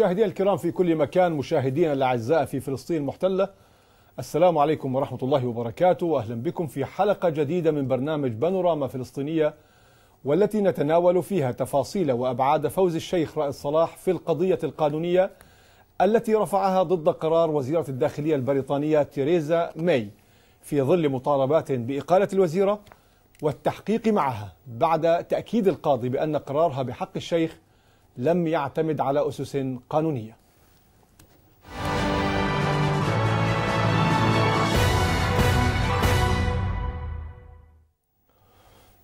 مشاهدينا الكرام في كل مكان مشاهدينا الاعزاء في فلسطين المحتله السلام عليكم ورحمه الله وبركاته واهلا بكم في حلقه جديده من برنامج بانوراما فلسطينيه والتي نتناول فيها تفاصيل وابعاد فوز الشيخ رائد صلاح في القضيه القانونيه التي رفعها ضد قرار وزيره الداخليه البريطانيه تيريزا ماي في ظل مطالبات باقاله الوزيره والتحقيق معها بعد تاكيد القاضي بان قرارها بحق الشيخ لم يعتمد على أسس قانونية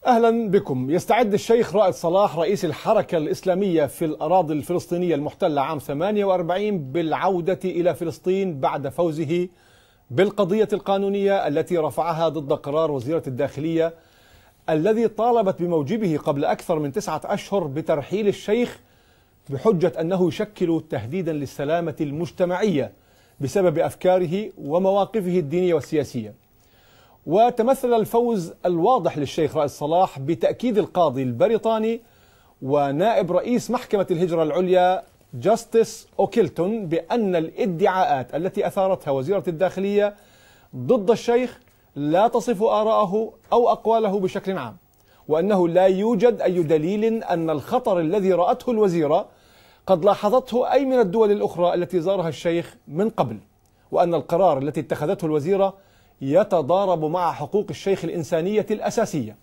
أهلا بكم يستعد الشيخ رائد صلاح رئيس الحركة الإسلامية في الأراضي الفلسطينية المحتلة عام 48 بالعودة إلى فلسطين بعد فوزه بالقضية القانونية التي رفعها ضد قرار وزيرة الداخلية الذي طالبت بموجبه قبل أكثر من تسعة أشهر بترحيل الشيخ بحجة أنه يشكل تهديدا للسلامة المجتمعية بسبب أفكاره ومواقفه الدينية والسياسية وتمثل الفوز الواضح للشيخ رائد صلاح بتأكيد القاضي البريطاني ونائب رئيس محكمة الهجرة العليا جاستس أوكيلتون بأن الادعاءات التي أثارتها وزيرة الداخلية ضد الشيخ لا تصف آراءه أو أقواله بشكل عام وأنه لا يوجد أي دليل أن الخطر الذي رأته الوزيرة قد لاحظته أي من الدول الأخرى التي زارها الشيخ من قبل وأن القرار التي اتخذته الوزيرة يتضارب مع حقوق الشيخ الإنسانية الأساسية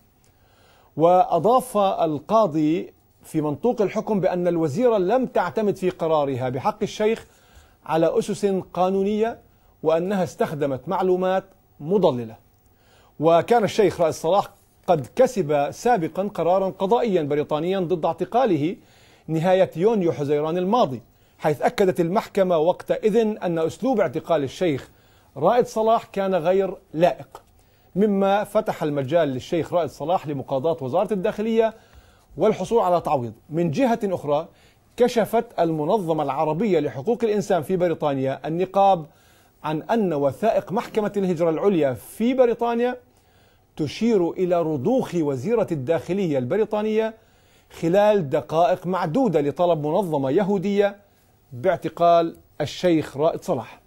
وأضاف القاضي في منطوق الحكم بأن الوزيرة لم تعتمد في قرارها بحق الشيخ على أسس قانونية وأنها استخدمت معلومات مضللة وكان الشيخ رائد صلاح قد كسب سابقا قرارا قضائيا بريطانيا ضد اعتقاله نهاية يونيو حزيران الماضي حيث أكدت المحكمة وقتئذ أن أسلوب اعتقال الشيخ رائد صلاح كان غير لائق مما فتح المجال للشيخ رائد صلاح لمقاضاة وزارة الداخلية والحصول على تعويض من جهة أخرى كشفت المنظمة العربية لحقوق الإنسان في بريطانيا النقاب عن أن وثائق محكمة الهجرة العليا في بريطانيا تشير إلى رضوخ وزيرة الداخلية البريطانية خلال دقائق معدودة لطلب منظمة يهودية باعتقال الشيخ رائد صلاح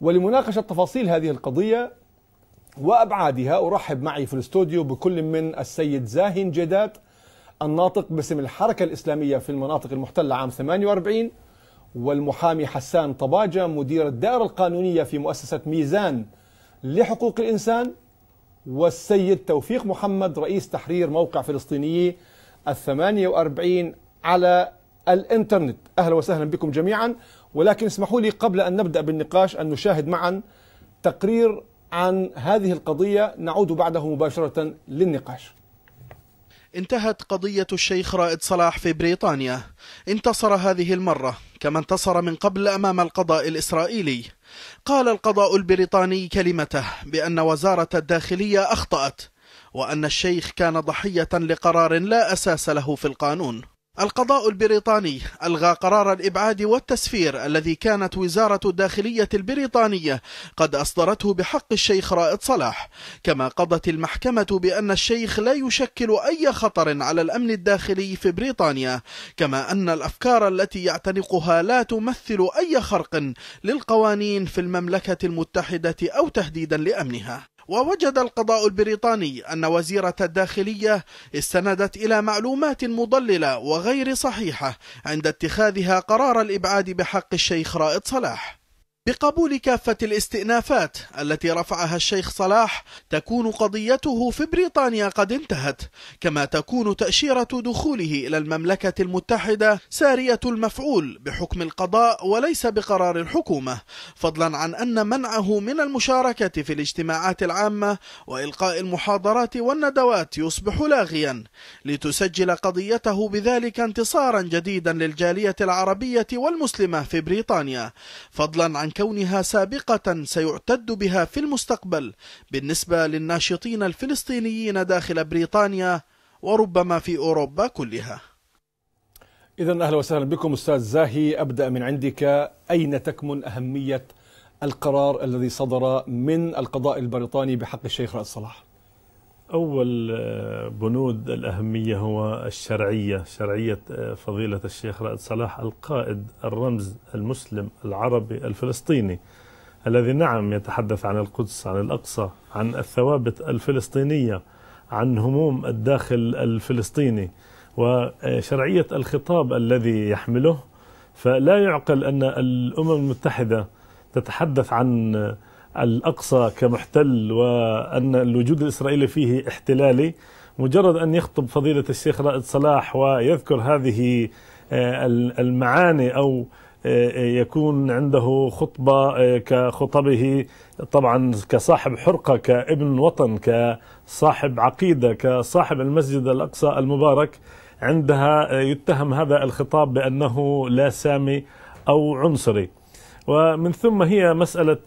ولمناقشة تفاصيل هذه القضية وأبعادها أرحب معي في الاستوديو بكل من السيد زاهن جدات الناطق باسم الحركة الإسلامية في المناطق المحتلة عام 48 والمحامي حسان طباجة مدير الدائرة القانونية في مؤسسة ميزان لحقوق الإنسان والسيد توفيق محمد رئيس تحرير موقع فلسطيني الثمانية وأربعين على الإنترنت أهلا وسهلا بكم جميعا ولكن اسمحوا لي قبل أن نبدأ بالنقاش أن نشاهد معا تقرير عن هذه القضية نعود بعده مباشرة للنقاش انتهت قضية الشيخ رائد صلاح في بريطانيا انتصر هذه المرة كما انتصر من قبل أمام القضاء الإسرائيلي قال القضاء البريطاني كلمته بأن وزارة الداخلية أخطأت وأن الشيخ كان ضحية لقرار لا أساس له في القانون القضاء البريطاني ألغى قرار الإبعاد والتسفير الذي كانت وزارة الداخلية البريطانية قد أصدرته بحق الشيخ رائد صلاح كما قضت المحكمة بأن الشيخ لا يشكل أي خطر على الأمن الداخلي في بريطانيا كما أن الأفكار التي يعتنقها لا تمثل أي خرق للقوانين في المملكة المتحدة أو تهديدا لأمنها ووجد القضاء البريطاني أن وزيرة الداخلية استندت إلى معلومات مضللة وغير صحيحة عند اتخاذها قرار الإبعاد بحق الشيخ رائد صلاح بقبول كافة الاستئنافات التي رفعها الشيخ صلاح تكون قضيته في بريطانيا قد انتهت كما تكون تأشيرة دخوله إلى المملكة المتحدة سارية المفعول بحكم القضاء وليس بقرار الحكومة فضلا عن أن منعه من المشاركة في الاجتماعات العامة وإلقاء المحاضرات والندوات يصبح لاغيا لتسجل قضيته بذلك انتصارا جديدا للجالية العربية والمسلمة في بريطانيا فضلا عن كونها سابقة سيعتد بها في المستقبل بالنسبة للناشطين الفلسطينيين داخل بريطانيا وربما في أوروبا كلها إذا أهلا وسهلا بكم أستاذ زاهي أبدأ من عندك أين تكمن أهمية القرار الذي صدر من القضاء البريطاني بحق الشيخ رأس صلاح أول آه، بنود الأهمية هو الشرعية شرعية آه، فضيلة الشيخ رائد صلاح القائد الرمز المسلم العربي الفلسطيني الذي نعم يتحدث عن القدس عن الأقصى عن الثوابت الفلسطينية عن هموم الداخل الفلسطيني وشرعية الخطاب الذي يحمله فلا يعقل أن الأمم المتحدة تتحدث عن آه، الأقصى كمحتل وأن الوجود الإسرائيلي فيه احتلالي مجرد أن يخطب فضيلة الشيخ رائد صلاح ويذكر هذه آه، المعاني أو آه، يكون عنده خطبة آه، كخطبه طبعا كصاحب حرقة كابن وطن كصاحب عقيدة كصاحب المسجد الأقصى المبارك عندها يتهم هذا الخطاب بأنه لا سامي أو عنصري ومن ثم هي مسألة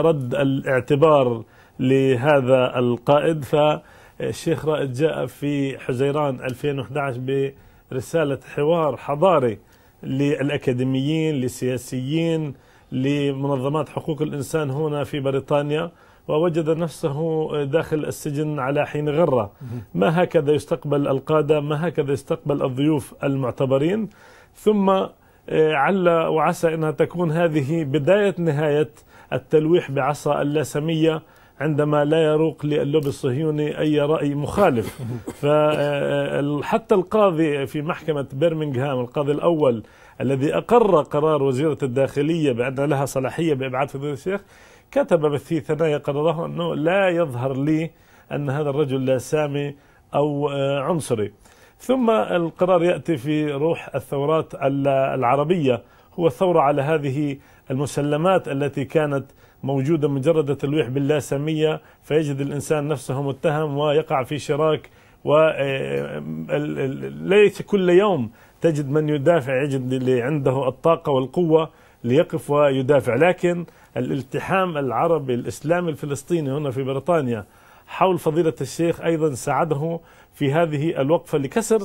رد الاعتبار لهذا القائد فالشيخ رائد جاء في حزيران 2011 برسالة حوار حضاري للأكاديميين للسياسيين لمنظمات حقوق الإنسان هنا في بريطانيا ووجد نفسه داخل السجن على حين غرة ما هكذا يستقبل القادة ما هكذا يستقبل الضيوف المعتبرين ثم عل وعسى أنها تكون هذه بداية نهاية التلويح بعصا اللاسمية عندما لا يروق للوبي الصهيوني أي رأي مخالف فحتى آه، آه، القاضي في محكمة برمنغهام القاضي الأول الذي أقر قرار وزيرة الداخلية بأن لها صلاحية بإبعاد فضيلة الشيخ كتب في ثنايا قراره أنه لا يظهر لي أن هذا الرجل لا سامي أو آه، عنصري ثم القرار يأتي في روح الثورات العربية هو الثورة على هذه المسلمات التي كانت موجودة مجرد تلويح باللاسمية فيجد الإنسان نفسه متهم ويقع في شراك وليس آه، كل يوم تجد من يدافع يجد اللي عنده الطاقة والقوة ليقف ويدافع لكن الالتحام العربي الإسلامي الفلسطيني هنا في بريطانيا حول فضيلة الشيخ أيضا ساعده في هذه الوقفة لكسر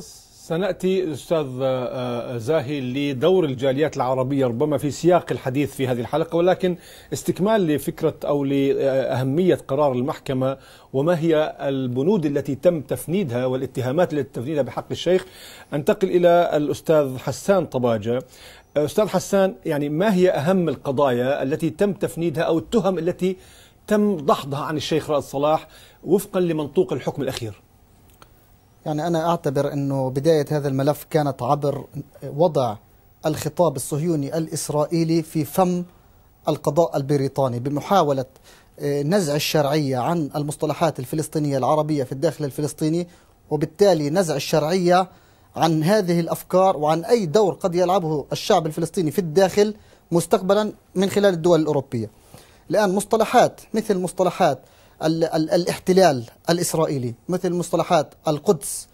سناتي استاذ آه، آه، زاهي لدور الجاليات العربيه ربما في سياق الحديث في هذه الحلقه ولكن استكمال لفكره او لاهميه قرار المحكمه وما هي البنود التي تم تفنيدها والاتهامات التي تفنيدها بحق الشيخ انتقل الى الاستاذ حسان طباجه آه، استاذ حسان يعني ما هي اهم القضايا التي تم تفنيدها او التهم التي تم دحضها عن الشيخ رائد صلاح وفقا لمنطوق الحكم الاخير يعني أنا أعتبر أنه بداية هذا الملف كانت عبر وضع الخطاب الصهيوني الإسرائيلي في فم القضاء البريطاني بمحاولة آه، نزع الشرعية عن المصطلحات الفلسطينية العربية في الداخل الفلسطيني وبالتالي نزع الشرعية عن هذه الأفكار وعن أي دور قد يلعبه الشعب الفلسطيني في الداخل مستقبلا من خلال الدول الأوروبية الآن مصطلحات مثل مصطلحات ال ال الاحتلال الإسرائيلي مثل مصطلحات القدس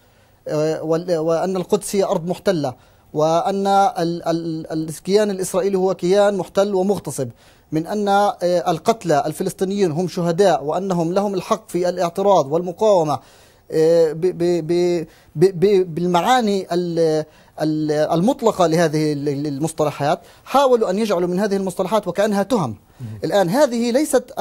آه، وأن القدس هي أرض محتلة وأن الكيان الإسرائيلي هو كيان محتل ومغتصب من أن آه، القتلى الفلسطينيين هم شهداء وأنهم لهم الحق في الاعتراض والمقاومة آه، بالمعاني المطلقة لهذه المصطلحات حاولوا أن يجعلوا من هذه المصطلحات وكأنها تهم الآن هذه ليست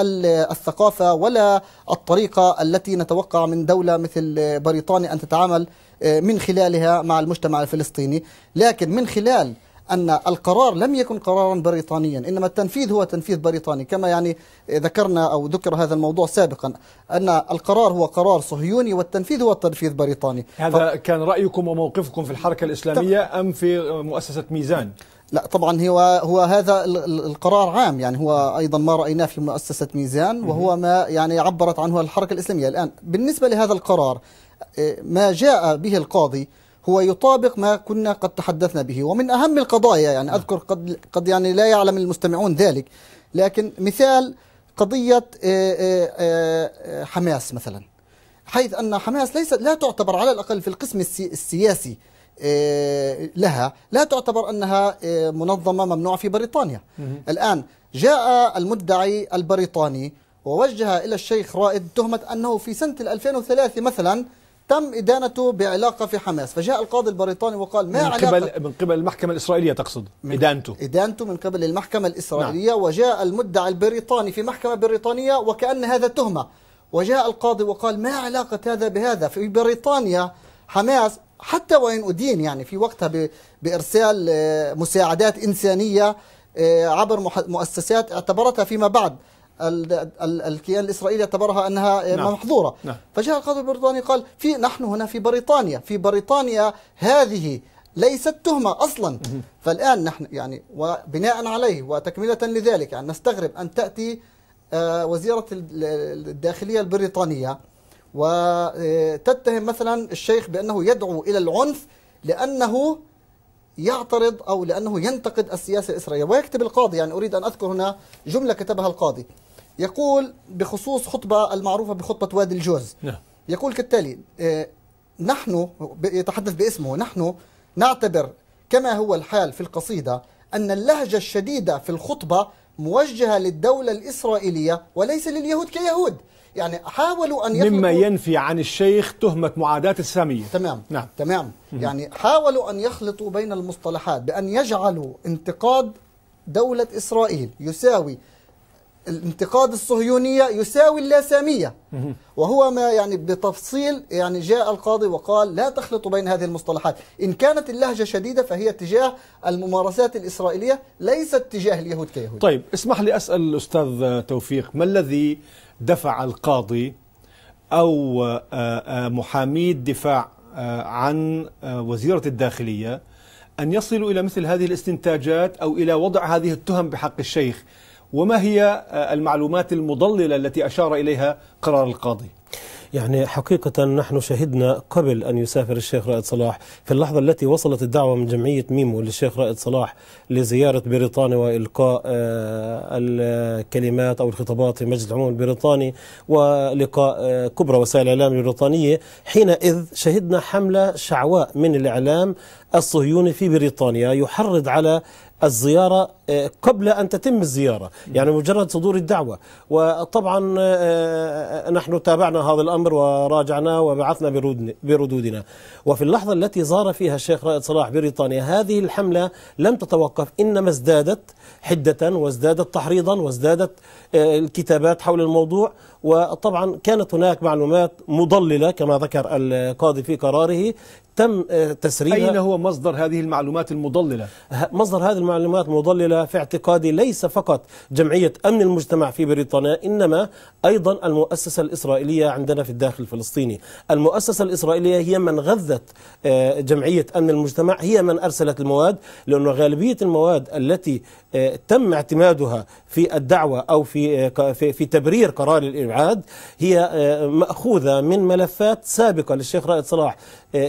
الثقافة ولا الطريقة التي نتوقع من دولة مثل بريطانيا أن تتعامل آه، من خلالها مع المجتمع الفلسطيني لكن من خلال أن القرار لم يكن قرارا بريطانيا إنما التنفيذ هو تنفيذ بريطاني كما يعني ذكرنا أو ذكر هذا الموضوع سابقا أن القرار هو قرار صهيوني والتنفيذ هو تنفيذ بريطاني هذا ف... كان رأيكم وموقفكم في الحركة الإسلامية ت... أم في مؤسسة ميزان؟ لا طبعا هو هو هذا القرار عام يعني هو ايضا ما رايناه في مؤسسه ميزان وهو ما يعني عبرت عنه الحركه الاسلاميه الان بالنسبه لهذا القرار إيه، ما جاء به القاضي هو يطابق ما كنا قد تحدثنا به ومن أهم القضايا يعني أذكر قد, قد يعني لا يعلم المستمعون ذلك لكن مثال قضية آه، آه، آه، حماس مثلا حيث أن حماس ليست لا تعتبر على الأقل في القسم السياسي لها لا تعتبر أنها منظمة ممنوعة في بريطانيا الآن جاء المدعي البريطاني ووجه إلى الشيخ رائد تهمة أنه في سنة 2003 مثلا تم إدانته بعلاقة في حماس فجاء القاضي البريطاني وقال ما من علاقة قبل من قبل المحكمة الإسرائيلية تقصد إدانته إدانته من قبل المحكمة الإسرائيلية نعم. وجاء المدعي البريطاني في محكمة بريطانية وكأن هذا تهمة وجاء القاضي وقال ما علاقة هذا بهذا في بريطانيا حماس حتى وإن أدين يعني في وقتها بإرسال آه، مساعدات إنسانية آه، عبر مؤسسات اعتبرتها فيما بعد الكيان الاسرائيلي اعتبرها انها نعم. محظوره نعم. فجاء القاضي البريطاني قال في نحن هنا في بريطانيا في بريطانيا هذه ليست تهمه اصلا فالان نحن يعني وبناء عليه وتكمله لذلك يعني نستغرب ان تاتي آه، وزيره الداخليه البريطانيه وتتهم مثلا الشيخ بانه يدعو الى العنف لانه يعترض أو لأنه ينتقد السياسة الإسرائيلية ويكتب القاضي يعني أريد أن أذكر هنا جملة كتبها القاضي يقول بخصوص خطبة المعروفة بخطبة وادي الجوز نعم. يقول كالتالي آه، نحن يتحدث باسمه نحن نعتبر كما هو الحال في القصيدة أن اللهجة الشديدة في الخطبة موجهة للدولة الإسرائيلية وليس لليهود كيهود يعني حاولوا أن يخلقوا مما ينفي عن الشيخ تهمة معاداة السامية تمام نعم تمام يعني حاولوا أن يخلطوا بين المصطلحات بأن يجعلوا انتقاد دولة إسرائيل يساوي الانتقاد الصهيونية يساوي اللاسامية وهو ما يعني بتفصيل يعني جاء القاضي وقال لا تخلطوا بين هذه المصطلحات إن كانت اللهجة شديدة فهي تجاه الممارسات الإسرائيلية ليست تجاه اليهود كيهود طيب اسمح لي أسأل الأستاذ توفيق ما الذي دفع القاضي أو آه، آه، محامي الدفاع آه، عن وزيرة الداخلية أن يصلوا إلى مثل هذه الاستنتاجات أو إلى وضع هذه التهم بحق الشيخ وما هي آه, المعلومات المضللة التي أشار إليها قرار القاضي؟ يعني حقيقة نحن شهدنا قبل أن يسافر الشيخ رائد صلاح في اللحظة التي وصلت الدعوة من جمعية ميمو للشيخ رائد صلاح لزيارة بريطانيا وإلقاء آه, الكلمات أو الخطابات في مجلس العموم البريطاني ولقاء آه, كبرى وسائل الإعلام البريطانية حينئذ شهدنا حملة شعواء من الإعلام الصهيوني في بريطانيا يحرض على الزيارة آه، قبل أن تتم الزيارة يعني مجرد صدور الدعوة وطبعا آه، آه، نحن تابعنا هذا الأمر وراجعناه وبعثنا بردودنا وفي اللحظة التي زار فيها الشيخ رائد صلاح بريطانيا هذه الحملة لم تتوقف إنما ازدادت حدة وازدادت تحريضا وازدادت الكتابات حول الموضوع وطبعا كانت هناك معلومات مضللة كما ذكر القاضي في قراره تم آه، تسريبها أين هو مصدر هذه المعلومات المضللة؟ مصدر هذه المعلومات المضللة في اعتقادي ليس فقط جمعية أمن المجتمع في بريطانيا إنما أيضا المؤسسة الإسرائيلية عندنا في الداخل الفلسطيني المؤسسة الإسرائيلية هي من غذت آه، جمعية أمن المجتمع هي من أرسلت المواد لأن غالبية المواد التي آه، تم اعتمادها في الدعوة أو في في تبرير قرار الابعاد هي آه، ماخوذه من ملفات سابقه للشيخ رائد صلاح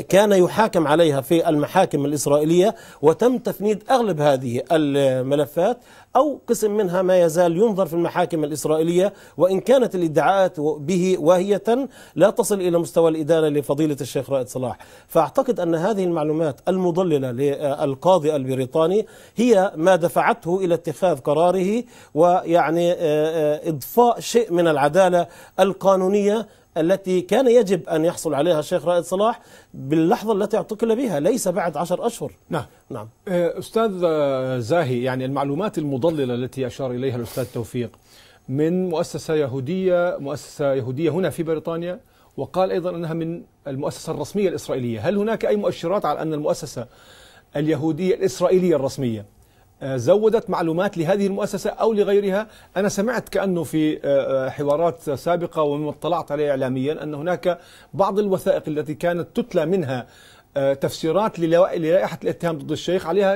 كان يحاكم عليها في المحاكم الإسرائيلية وتم تفنيد أغلب هذه الملفات أو قسم منها ما يزال ينظر في المحاكم الإسرائيلية وإن كانت الادعاءات به واهية لا تصل إلى مستوى الإدانة لفضيلة الشيخ رائد صلاح فأعتقد أن هذه المعلومات المضللة للقاضي البريطاني هي ما دفعته إلى اتخاذ قراره ويعني آه، آه، إضفاء شيء من العدالة القانونية التي كان يجب أن يحصل عليها الشيخ رائد صلاح باللحظة التي اعتقل بها ليس بعد عشر أشهر نعم نعم آه، أستاذ آه، زاهي يعني المعلومات المضللة التي أشار إليها الأستاذ توفيق من مؤسسة يهودية مؤسسة يهودية هنا في بريطانيا وقال أيضا أنها من المؤسسة الرسمية الإسرائيلية هل هناك أي مؤشرات على أن المؤسسة اليهودية الإسرائيلية الرسمية زودت معلومات لهذه المؤسسة أو لغيرها أنا سمعت كأنه في آه، آه، حوارات سابقة ومما اطلعت عليه إعلاميا أن هناك بعض الوثائق التي كانت تتلى منها آه، تفسيرات للائحه الاتهام ضد الشيخ عليها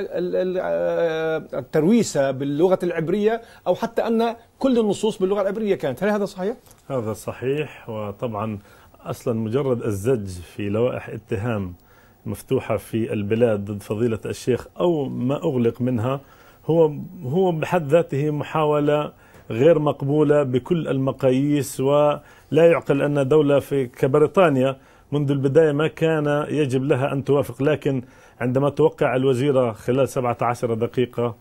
الترويسه باللغه العبريه او حتى ان كل النصوص باللغه العبريه كانت، هل هذا صحيح؟ هذا صحيح وطبعا اصلا مجرد الزج في لوائح اتهام مفتوحه في البلاد ضد فضيله الشيخ او ما اغلق منها هو هو بحد ذاته محاولة غير مقبولة بكل المقاييس ولا يعقل أن دولة في كبريطانيا منذ البداية ما كان يجب لها أن توافق لكن عندما توقع الوزيرة خلال 17 دقيقة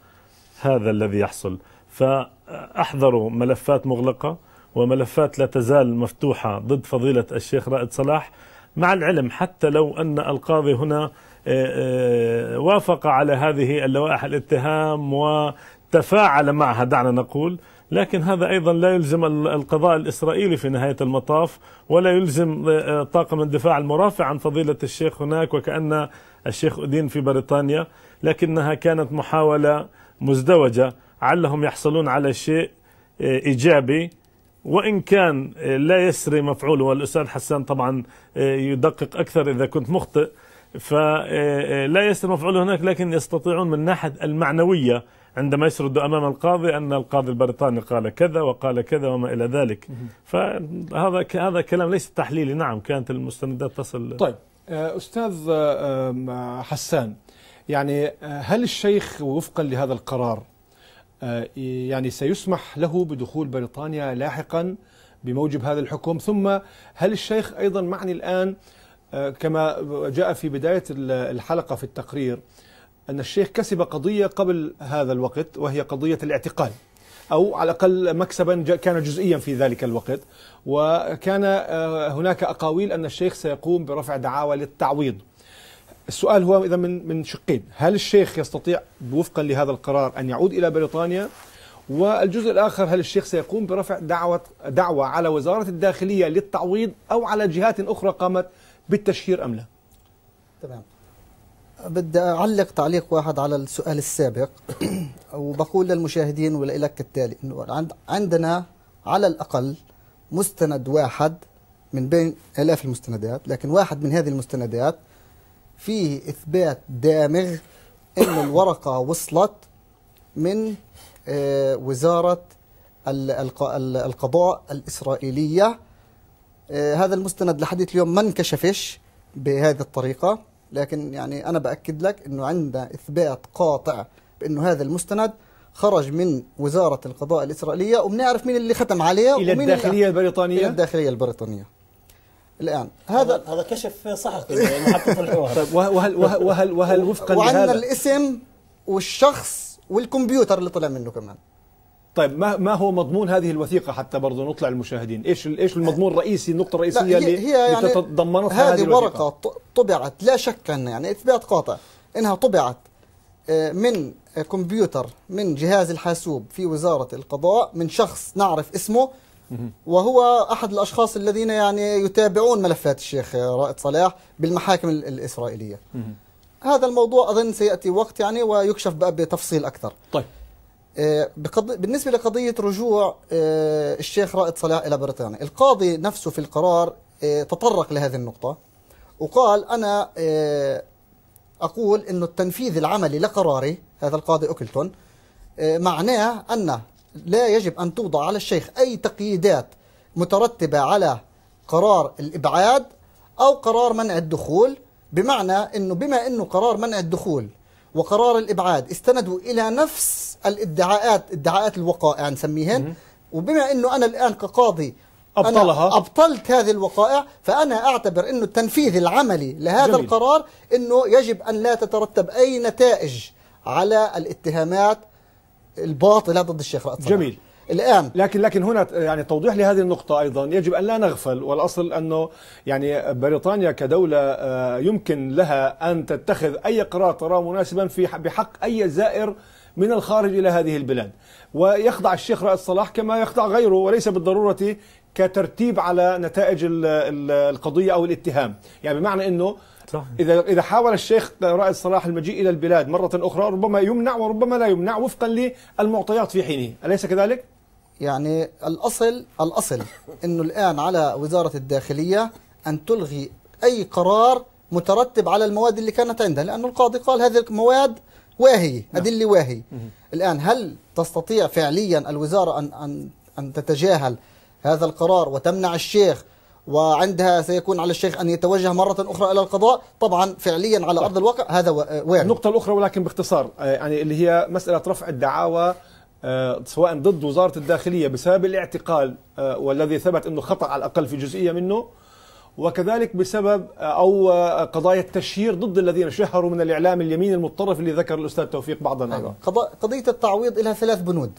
هذا الذي يحصل فأحضروا ملفات مغلقة وملفات لا تزال مفتوحة ضد فضيلة الشيخ رائد صلاح مع العلم حتى لو أن القاضي هنا آه، آه، وافق على هذه اللوائح الاتهام وتفاعل معها دعنا نقول لكن هذا ايضا لا يلزم القضاء الاسرائيلي في نهايه المطاف ولا يلزم آه، طاقم الدفاع المرافع عن فضيله الشيخ هناك وكان الشيخ ادين في بريطانيا لكنها كانت محاوله مزدوجه علهم يحصلون على شيء ايجابي وان كان لا يسري مفعوله والاستاذ حسان طبعا يدقق اكثر اذا كنت مخطئ فلا آه، آه، يستمع مفعوله هناك لكن يستطيعون من ناحية المعنوية عندما يسرد أمام القاضي أن القاضي البريطاني قال كذا وقال كذا وما إلى ذلك فهذا هذا كلام ليس تحليلي نعم كانت المستندات تصل طيب آه، أستاذ حسان يعني هل الشيخ وفقا لهذا القرار يعني سيسمح له بدخول بريطانيا لاحقا بموجب هذا الحكم ثم هل الشيخ أيضا معني الآن آه، كما جاء في بداية الحلقة في التقرير أن الشيخ كسب قضية قبل هذا الوقت وهي قضية الاعتقال أو على الأقل مكسبا كان جزئيا في ذلك الوقت وكان آه، هناك أقاويل أن الشيخ سيقوم برفع دعاوى للتعويض السؤال هو إذا من من شقين هل الشيخ يستطيع وفقا لهذا القرار أن يعود إلى بريطانيا والجزء الآخر هل الشيخ سيقوم برفع دعوة دعوة على وزارة الداخلية للتعويض أو على جهات أخرى قامت بالتشهير أم لا تمام بدي أعلق تعليق واحد على السؤال السابق وبقول للمشاهدين ولك كالتالي أنه عندنا على الأقل مستند واحد من بين آلاف المستندات لكن واحد من هذه المستندات فيه إثبات دامغ أن الورقة وصلت من آه، وزارة القضاء الإسرائيلية آه، هذا المستند لحديث اليوم ما انكشفش بهذه الطريقة لكن يعني أنا بأكد لك أنه عندنا إثبات قاطع بأنه هذا المستند خرج من وزارة القضاء الإسرائيلية وبنعرف مين اللي ختم عليه إلى ومين الداخلية البريطانية إلى الداخلية البريطانية الآن هذا هذا كشف صحفي محطة الحوار طيب وهل وهل وهل وفقا وعندنا الاسم والشخص والكمبيوتر اللي طلع منه كمان طيب ما ما هو مضمون هذه الوثيقه حتى برضه نطلع المشاهدين ايش ايش المضمون الرئيسي النقطه الرئيسيه اللي يعني تتضمنها هذه الورقه طبعت لا شك ان يعني اثبات قاطع انها طبعت آه، من كمبيوتر من جهاز الحاسوب في وزاره القضاء من شخص نعرف اسمه وهو احد الاشخاص الذين يعني يتابعون ملفات الشيخ رائد صلاح بالمحاكم الاسرائيليه هذا الموضوع اظن سياتي وقت يعني ويكشف بتفصيل اكثر طيب آه، بالنسبة لقضية رجوع آه، الشيخ رائد صلاح إلى بريطانيا القاضي نفسه في القرار آه، تطرق لهذه النقطة وقال أنا أقول أن التنفيذ العملي لقراري هذا القاضي أوكلتون معناه أن لا يجب أن توضع على الشيخ أي تقييدات مترتبة على قرار الإبعاد أو قرار منع الدخول بمعنى أنه بما أنه قرار منع الدخول وقرار الإبعاد استندوا إلى نفس الادعاءات ادعاءات الوقائع نسميهن وبما أنه أنا الآن كقاضي أبطلها أنا أبطلت هذه الوقائع فأنا أعتبر أنه التنفيذ العملي لهذا جميل. القرار أنه يجب أن لا تترتب أي نتائج على الاتهامات الباطلة ضد الشيخ رأت صلاح جميل الان لكن لكن هنا يعني توضيح لهذه النقطه ايضا يجب ان لا نغفل والاصل انه يعني بريطانيا كدوله آه، يمكن لها ان تتخذ اي قرار تراه مناسبا في بحق اي زائر من الخارج الى هذه البلاد ويخضع الشيخ رائد صلاح كما يخضع غيره وليس بالضروره كترتيب على نتائج القضيه او الاتهام يعني بمعنى انه اذا اذا حاول الشيخ رائد صلاح المجيء الى البلاد مره اخرى ربما يمنع وربما لا يمنع وفقا للمعطيات في حينه اليس كذلك يعني الأصل الأصل أنه الآن على وزارة الداخلية أن تلغي أي قرار مترتب على المواد اللي كانت عندها لأنه القاضي قال هذه المواد واهية نعم. أدلة واهية الآن هل تستطيع فعليا الوزارة أن, أن, أن تتجاهل هذا القرار وتمنع الشيخ وعندها سيكون على الشيخ أن يتوجه مرة أخرى إلى القضاء طبعا فعليا على أرض الواقع هذا واقع النقطة الأخرى ولكن باختصار آه، يعني اللي هي مسألة رفع الدعاوى آه، سواء ضد وزاره الداخليه بسبب الاعتقال آه، والذي ثبت انه خطا على الاقل في جزئيه منه وكذلك بسبب آه، او قضايا التشهير ضد الذين شهروا من الاعلام اليمين المتطرف اللي ذكر الاستاذ توفيق بعض النظر أيوة. قضيه التعويض لها ثلاث بنود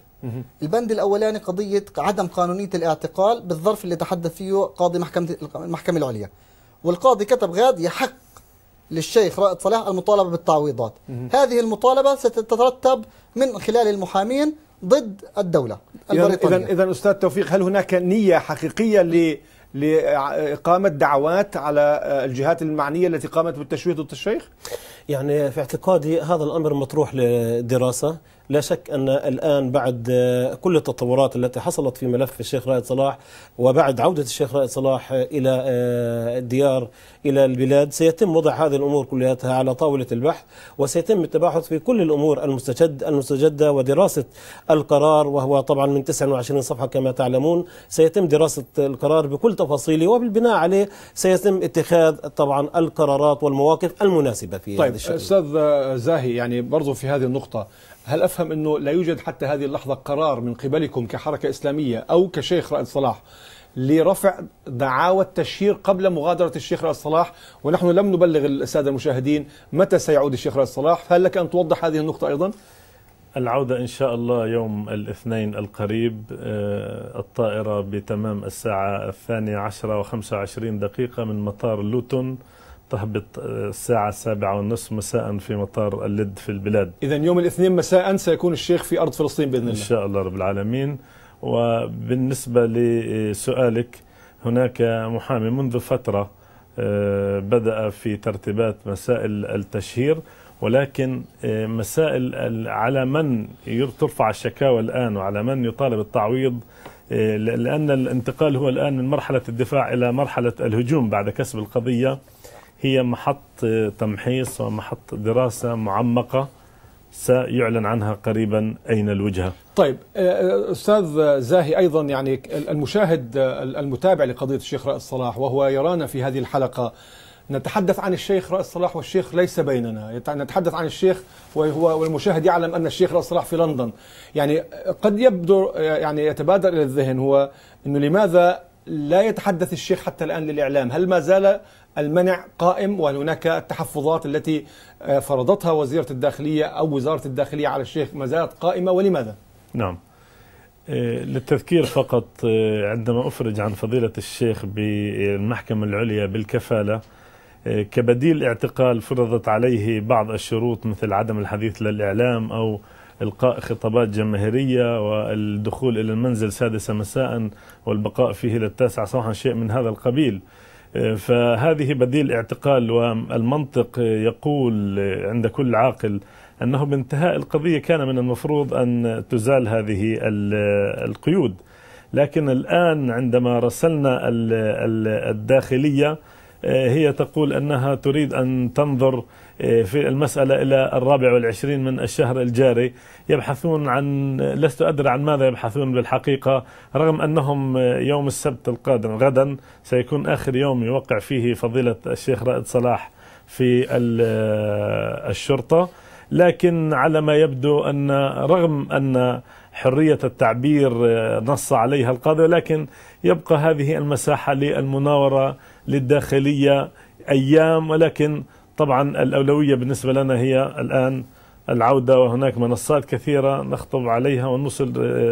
البند الاولاني قضيه عدم قانونيه الاعتقال بالظرف اللي تحدث فيه قاضي محكمه المحكمه العليا والقاضي كتب غاد يحق للشيخ رائد صلاح المطالبه بالتعويضات هذه المطالبه ستترتب من خلال المحامين ضد الدولة البريطانية إذا إذا أستاذ توفيق هل هناك نية حقيقية ل لإقامة دعوات على الجهات المعنية التي قامت بالتشويه ضد الشيخ؟ يعني في اعتقادي هذا الأمر مطروح لدراسة لا شك أن الآن بعد آه، كل التطورات التي حصلت في ملف الشيخ رائد صلاح وبعد عودة الشيخ رائد صلاح إلى آه، الديار إلى البلاد سيتم وضع هذه الأمور كلها على طاولة البحث وسيتم التباحث في كل الأمور المستجد المستجدة ودراسة القرار وهو طبعا من 29 صفحة كما تعلمون سيتم دراسة القرار بكل تفاصيله وبالبناء عليه سيتم اتخاذ طبعا القرارات والمواقف المناسبة في طيب هذا الشأن. أستاذ زاهي يعني برضو في هذه النقطة هل افهم انه لا يوجد حتى هذه اللحظه قرار من قبلكم كحركه اسلاميه او كشيخ رائد صلاح لرفع دعاوى التشهير قبل مغادره الشيخ رائد صلاح ونحن لم نبلغ الساده المشاهدين متى سيعود الشيخ رائد صلاح هل لك ان توضح هذه النقطه ايضا؟ العودة إن شاء الله يوم الاثنين القريب آه، الطائرة بتمام الساعة الثانية عشرة وخمسة وعشرين دقيقة من مطار لوتون تهبط آه، الساعة السابعة والنصف مساء في مطار اللد في البلاد إذا يوم الاثنين مساء سيكون الشيخ في أرض فلسطين بإذن الله إن شاء الله رب العالمين وبالنسبة لسؤالك هناك محامي منذ فترة آه، بدأ في ترتيبات مسائل التشهير ولكن آه، مسائل على من ترفع الشكاوى الآن وعلى من يطالب التعويض لأن الانتقال هو الآن من مرحلة الدفاع إلى مرحلة الهجوم بعد كسب القضية هي محط تمحيص ومحط دراسة معمقة سيعلن عنها قريبا أين الوجهة طيب آه، آه، أستاذ زاهي أيضا يعني المشاهد المتابع لقضية الشيخ رأس صلاح وهو يرانا في هذه الحلقة نتحدث عن الشيخ رأس صلاح والشيخ ليس بيننا نتحدث عن الشيخ وهو والمشاهد يعلم أن الشيخ رأس صلاح في لندن يعني قد يبدو آه، يعني يتبادر إلى الذهن هو أنه لماذا لا يتحدث الشيخ حتى الآن للإعلام هل ما زال المنع قائم وأن هناك التحفظات التي آه، فرضتها وزيرة الداخلية أو وزارة الداخلية على الشيخ ما زالت قائمة ولماذا؟ نعم آه، للتذكير فقط آه، عندما أفرج عن فضيلة الشيخ بالمحكمة العليا بالكفالة كبديل اعتقال فرضت عليه بعض الشروط مثل عدم الحديث للإعلام أو إلقاء خطابات جماهيرية والدخول إلى المنزل سادسة مساء والبقاء فيه للتاسعة صباحا شيء من هذا القبيل فهذه بديل اعتقال والمنطق يقول عند كل عاقل أنه بانتهاء القضية كان من المفروض أن تزال هذه القيود لكن الآن عندما رسلنا الداخلية آه، هي تقول أنها تريد أن تنظر آه، في المسألة إلى الرابع والعشرين من الشهر الجاري يبحثون عن لست أدرى عن ماذا يبحثون بالحقيقة رغم أنهم يوم السبت القادم غدا سيكون آخر يوم يوقع فيه فضيلة الشيخ رائد صلاح في آه، الشرطة لكن على ما يبدو أن رغم أن حرية التعبير آه، نص عليها القاضي ولكن يبقى هذه المساحة للمناورة للداخلية أيام ولكن طبعا الأولوية بالنسبة لنا هي الآن العودة وهناك منصات كثيرة نخطب عليها ونوصل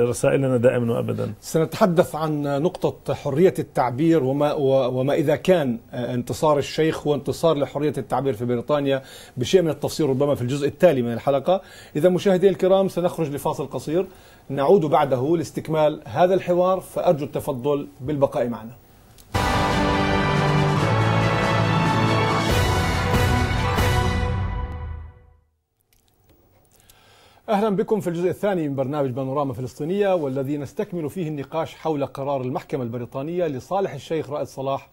رسائلنا دائما وأبدا سنتحدث عن نقطة حرية التعبير وما, وما إذا كان انتصار الشيخ وانتصار لحرية التعبير في بريطانيا بشيء من التفصيل ربما في الجزء التالي من الحلقة إذا مشاهدي الكرام سنخرج لفاصل قصير نعود بعده لاستكمال هذا الحوار فأرجو التفضل بالبقاء معنا أهلا بكم في الجزء الثاني من برنامج بانوراما فلسطينية والذي نستكمل فيه النقاش حول قرار المحكمة البريطانية لصالح الشيخ رائد صلاح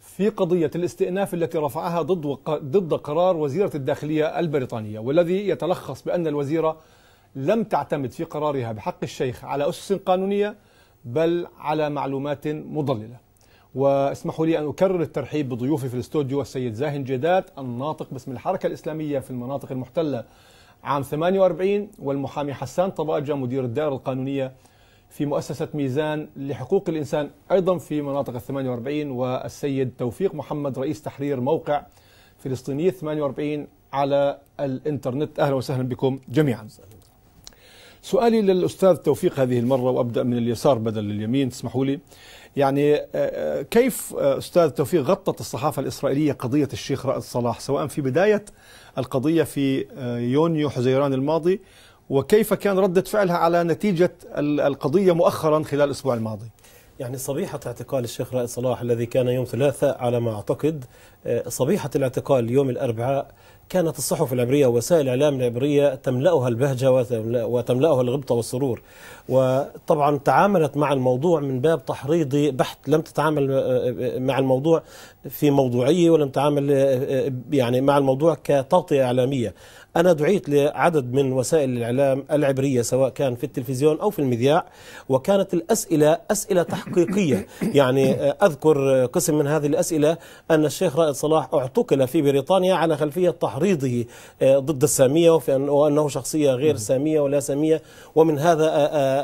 في قضية الاستئناف التي رفعها ضد وق... ضد قرار وزيرة الداخلية البريطانية والذي يتلخص بأن الوزيرة لم تعتمد في قرارها بحق الشيخ على أسس قانونية بل على معلومات مضللة واسمحوا لي أن أكرر الترحيب بضيوفي في الاستوديو السيد زاهن جيدات الناطق باسم الحركة الإسلامية في المناطق المحتلة عام 48 والمحامي حسان طباجة مدير الدائرة القانونية في مؤسسة ميزان لحقوق الإنسان أيضا في مناطق 48 والسيد توفيق محمد رئيس تحرير موقع فلسطينية 48 على الإنترنت أهلا وسهلا بكم جميعا سؤالي للأستاذ توفيق هذه المرة وأبدأ من اليسار بدل اليمين تسمحوا لي يعني آه، آه، كيف آه، أستاذ توفيق غطت الصحافة الإسرائيلية قضية الشيخ رائد صلاح سواء في بداية القضية في يونيو حزيران الماضي وكيف كان ردة فعلها على نتيجة القضية مؤخرا خلال الأسبوع الماضي يعني صبيحة اعتقال الشيخ رائد صلاح الذي كان يوم ثلاثاء على ما أعتقد صبيحة الاعتقال يوم الأربعاء كانت الصحف العبرية ووسائل الإعلام العبرية تملأها البهجة وتملأها الغبطة والسرور وطبعا تعاملت مع الموضوع من باب تحريضي بحت لم تتعامل آه، آه، مع الموضوع في موضوعية ولم تتعامل آه، يعني مع الموضوع كتغطية إعلامية أنا دعيت لعدد من وسائل الإعلام العبرية سواء كان في التلفزيون أو في المذياع وكانت الأسئلة أسئلة تحقيقية يعني آه، أذكر آه، قسم من هذه الأسئلة أن الشيخ رائد صلاح اعتقل في بريطانيا على خلفية تحريضه آه، ضد السامية وأنه شخصية غير سامية ولا سامية ومن هذا